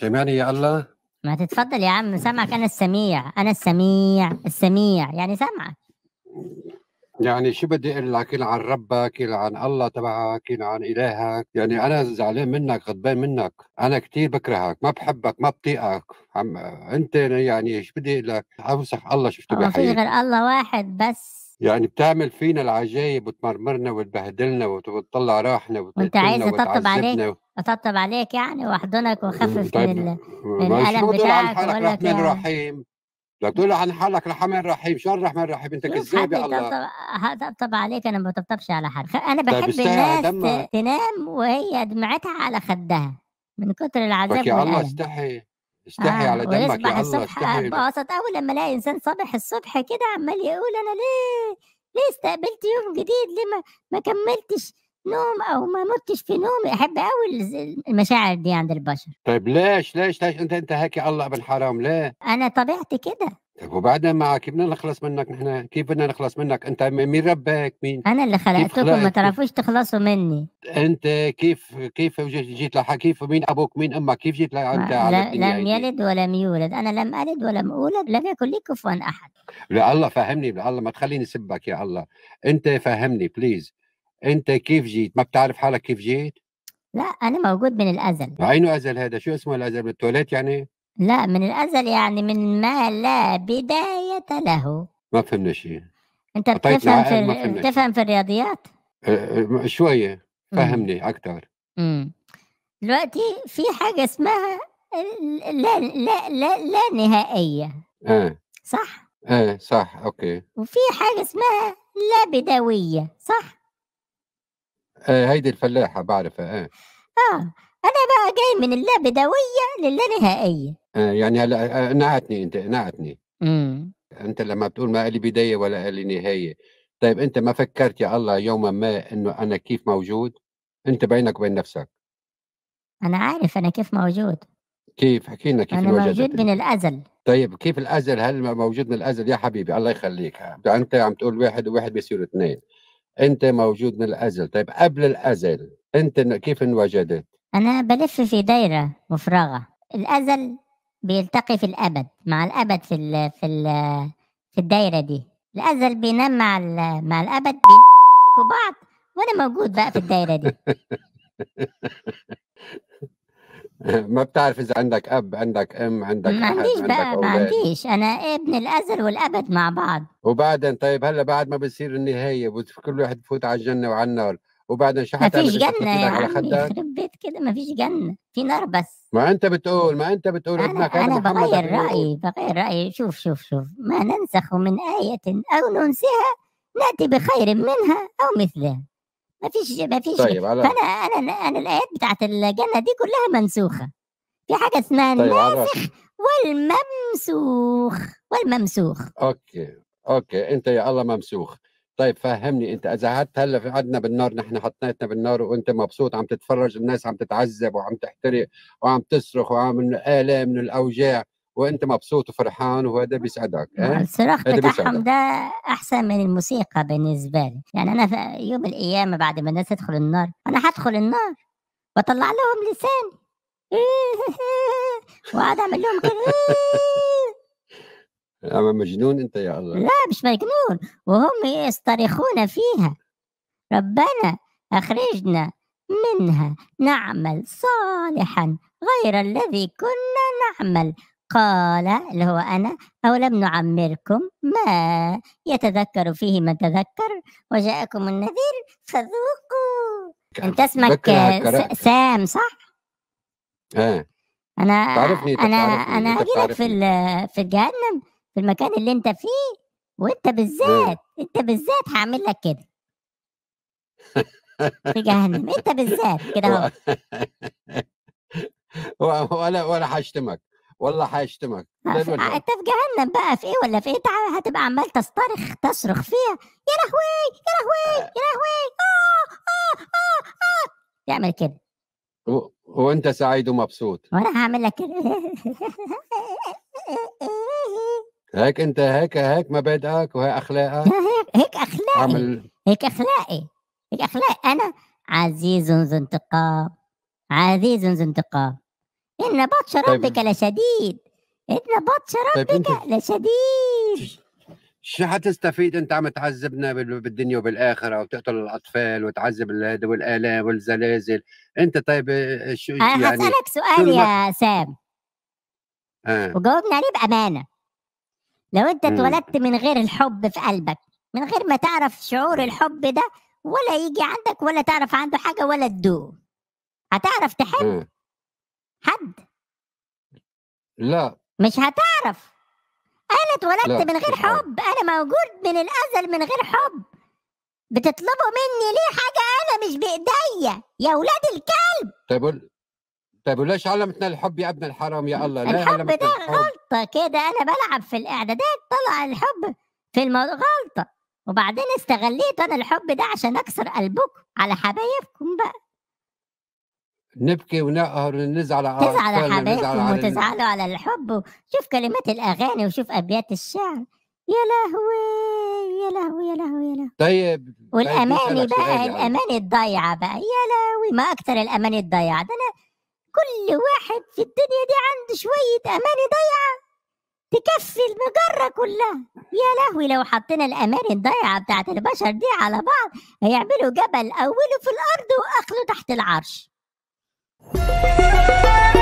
سامعني يا الله ما تتفضل يا عم سامعك انا السميع انا السميع السميع يعني سامعك يعني شو بدي اقول لك عن ربك عن الله تبعك عن الهك يعني انا زعلان منك غضبان منك انا كثير بكرهك ما بحبك ما بطيقك عم انت يعني شو بدي اقول لك اوسخ الله شفته بحياتي ما في غير الله واحد بس يعني بتعمل فينا العجايب وتمرمرنا وتبهدلنا وتطلع راحنا وانت عايز تطبطب عليك اطبطب عليك يعني واحضنك واخفف طيب. من, من الالم بتاعك واقول لك يعني. رحيم لا تقول عن حالك رحمن رحيم شو الرحمن الرحيم انت كذاب يا الله هطبطب عليك انا ما بطبطبش على حد انا طيب، بحب طيب الناس دمها. تنام وهي دمعتها على خدها من كتر العذاب طيب يا الله استحي استحي آه. على دمك يا الله الصبح ببساطة أول لما ألاقي إنسان صبح الصبح كده عمال يقول أنا ليه ليه استقبلت يوم جديد ليه ما, ما كملتش نوم او ما متش في نوم احب قوي المشاعر دي عند البشر طيب ليش ليش ليش انت انت هيك الله ابن حرام ليه انا طبيعتي كده طيب وبعدنا معك كيف بدنا نخلص منك نحن كيف بدنا نخلص منك انت مين ربك مين انا اللي خلقتكم ما تعرفوش تخلصوا مني انت كيف كيف جيت لحكي كيف مين ابوك مين امك كيف جيت لانت على لم يلد ولم يولد انا لم الد ولم اولد لم يكن لي كفوا احد لا الله فهمني لا الله ما تخليني سبك يا الله انت فهمني بليز انت كيف جيت ما بتعرف حالك كيف جيت لا انا موجود من الازل عينه ازل هذا شو اسمه الازل من التواليت يعني لا من الازل يعني من ما لا بدايه له ما فهمنا شيء انت طيب، بتفهم في بتفهم في الرياضيات أه, أه، شويه فهمني اكثر امم دلوقتي في حاجه اسمها لا لا لا, لا نهائيه اه صح ايه صح اوكي وفي حاجه اسمها لا بدويه صح آه هيدي الفلاحه بعرفها ايه اه انا بقى جاي من اللا بدويه للا نهائيه آه يعني هلا آه، آه، نعتني انت نعتني امم انت لما بتقول ما لي بدايه ولا لي نهايه طيب انت ما فكرت يا الله يوما ما انه انا كيف موجود انت بينك وبين نفسك انا عارف انا كيف موجود كيف حكي لنا كيف انا موجود من الازل طيب كيف الازل هل موجود من الازل يا حبيبي الله يخليك انت عم تقول واحد وواحد بيصيروا اثنين انت موجود من الازل طيب قبل الازل انت كيف انوجدت انا بلف في دايره مفرغه الازل بيلتقي في الابد مع الابد في الـ في الـ في الدايره دي الازل بينام مع مع الابد بيناموا بعض وانا موجود بقى في الدايره دي ما بتعرف اذا عندك اب عندك ام عندك ما عنديش بقى ما عنديش انا ابن الازل والابد مع بعض وبعدين طيب هلا بعد ما بصير النهايه كل واحد بفوت على الجنه وعلى النار وبعدين شو ما فيش جنة يا عمي يخرب بيت كده ما فيش جنة في نار بس ما أنت بتقول ما أنت بتقول أنا ابنك أنا بغير رأيي بغير رأيي شوف شوف شوف ما ننسخ من آية أو ننسها نأتي بخير منها أو مثلها ما فيش ما فيش طيب على... فانا انا انا الايات بتاعت الجنه دي كلها منسوخه في حاجه اسمها طيب الناسخ على... والممسوخ والممسوخ اوكي اوكي انت يا الله ممسوخ طيب فهمني انت اذا قعدت هلا عندنا بالنار نحن حطيتنا بالنار وانت مبسوط عم تتفرج الناس عم تتعذب وعم تحترق وعم تصرخ وعم من الالام من الاوجاع وانت مبسوط وفرحان وهذا بيسعدك الصراخ بتاعهم ده احسن من الموسيقى بالنسبه لي يعني انا في يوم القيامه بعد ما الناس تدخل النار انا هدخل النار واطلع لهم لساني واقعد اعمل لهم كده اما مجنون انت يا الله لا مش مجنون وهم يصطرخون فيها ربنا اخرجنا منها نعمل صالحا غير الذي كنا نعمل قال اللي هو أنا أو لم نعمركم ما يتذكر فيه من تذكر وجاءكم النذير فذوقوا أنت اسمك سام صح؟ آه. أنا انا أنا أنا لك في في جهنم في المكان اللي أنت فيه وأنت آه. بالذات آه. أنت بالذات هعمل لك كده في جهنم أنت بالذات كده أهو ولا ولا هشتمك والله حيشتمك في آه، جهنم بقى في ايه ولا في ايه تعالى هتبقى عمال تصطرخ تصرخ فيها يا لهوي يا لهوي آه. يا لهوي اه اه اه اه يعمل كده هو وانت سعيد ومبسوط وانا هعمل لك كده هيك انت هيك هيك مبادئك وهي اخلاقك هيك هيك اخلاقي عمل... هيك اخلاقي هيك اخلاقي انا عزيز ذو انتقام عزيز ذو انتقام إن بطش طيب. ربك طيب. لشديد إن بطش طيب، ربك طيب لشديد شو حتستفيد انت عم تعذبنا بالدنيا وبالاخره وتقتل الاطفال وتعذب هذا والالام والزلازل انت طيب آه، شو انا يعني هسالك سؤال يا سام آه. وجاوبني عليه بامانه لو انت اتولدت من غير الحب في قلبك من غير ما تعرف شعور الحب ده ولا يجي عندك ولا تعرف عنده حاجه ولا تدوق هتعرف تحب حد لا مش هتعرف انا اتولدت من غير حب انا موجود من الازل من غير حب بتطلبوا مني ليه حاجه انا مش بايديا يا ولاد الكلب طب طيب وليش طيب علمتنا الحب يا ابن الحرام يا الله لا الحب ده الحب؟ غلطه كده انا بلعب في الاعدادات طلع الحب في الموضوع غلطه وبعدين استغليت انا الحب ده عشان اكسر قلبكم على حبايبكم بقى نبكي ونقهر ونزعل على تزعل حبايبكم وتزعلوا على الحب وشوف كلمات الأغاني وشوف أبيات الشعر يا لهوي يا لهوي يا لهوي يا لهوي طيب, طيب، والاماني بقى الاماني الضايعه بقى يا لهوي ما اكثر الاماني الضايعه ده انا كل واحد في الدنيا دي عنده شويه اماني ضايعه تكفي المجره كلها يا لهوي لو حطينا الاماني الضايعه بتاعت البشر دي على بعض هيعملوا جبل اوله في الارض واخره تحت العرش Música